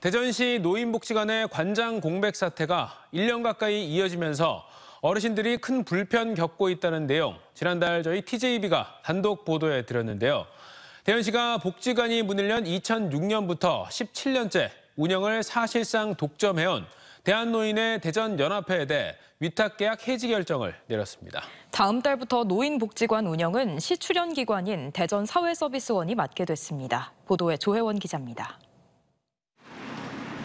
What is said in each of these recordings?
대전시 노인복지관의 관장 공백 사태가 1년 가까이 이어지면서 어르신들이 큰 불편 겪고 있다는 내용 지난달 저희 TJB가 단독 보도해 드렸는데요. 대전시가 복지관이 문을 연 2006년부터 17년째 운영을 사실상 독점해온 대한노인의 대전연합회에 대해 위탁계약 해지 결정을 내렸습니다. 다음 달부터 노인복지관 운영은 시출연기관인 대전사회서비스원이 맡게 됐습니다. 보도에 조혜원 기자입니다.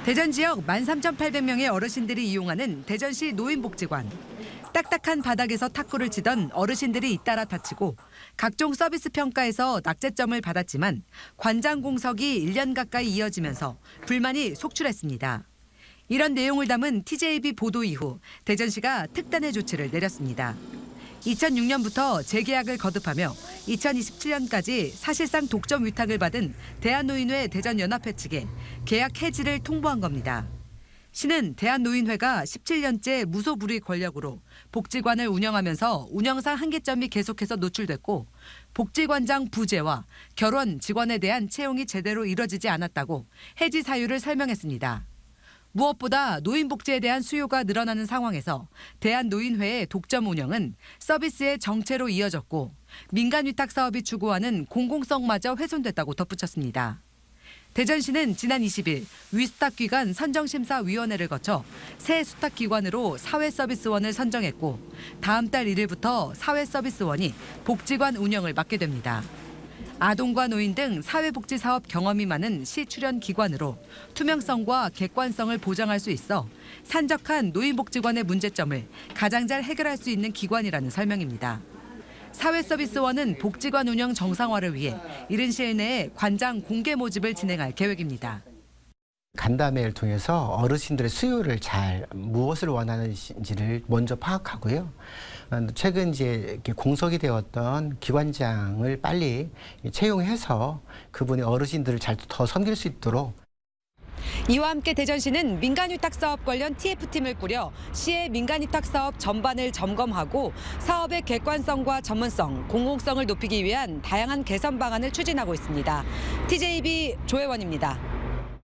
대전 지역 13,800명의 어르신들이 이용하는 대전시 노인복지관. 딱딱한 바닥에서 탁구를 치던 어르신들이 잇따라 다치고 각종 서비스 평가에서 낙제점을 받았지만 관장 공석이 1년 가까이 이어지면서 불만이 속출했습니다. 이런 내용을 담은 TJB 보도 이후 대전시가 특단의 조치를 내렸습니다. 2006년부터 재계약을 거듭하며 2027년까지 사실상 독점 위탁을 받은 대한노인회 대전연합회 측에 계약 해지를 통보한 겁니다. 시는 대한노인회가 17년째 무소불위 권력으로 복지관을 운영하면서 운영상 한계점이 계속해서 노출됐고 복지관장 부재와 결혼 직원에 대한 채용이 제대로 이뤄지지 않았다고 해지 사유를 설명했습니다. 무엇보다 노인복지에 대한 수요가 늘어나는 상황에서 대한노인회의 독점 운영은 서비스의 정체로 이어졌고 민간위탁 사업이 추구하는 공공성마저 훼손됐다고 덧붙였습니다. 대전시는 지난 20일 위수탁기관 선정심사위원회를 거쳐 새 수탁기관으로 사회서비스원을 선정했고 다음 달 1일부터 사회서비스원이 복지관 운영을 맡게 됩니다. 아동과 노인 등 사회복지 사업 경험이 많은 시 출연 기관으로 투명성과 객관성을 보장할 수 있어 산적한 노인복지관의 문제점을 가장 잘 해결할 수 있는 기관이라는 설명입니다. 사회서비스원은 복지관 운영 정상화를 위해 이른 시일 내에 관장 공개 모집을 진행할 계획입니다. 간담회를 통해서 어르신들의 수요를 잘 무엇을 원하는지를 먼저 파악하고요. 어, 최근 이제 공석이 되었던 기관장을 빨리 채용해서 그분의 어르신들을 잘 더 섬길 수 있도록 이와 함께 대전시는 민간위탁 사업 관련 TF팀을 꾸려 시의 민간위탁 사업 전반을 점검하고 사업의 객관성과 전문성, 공공성을 높이기 위한 다양한 개선 방안을 추진하고 있습니다. TJB 조혜원입니다.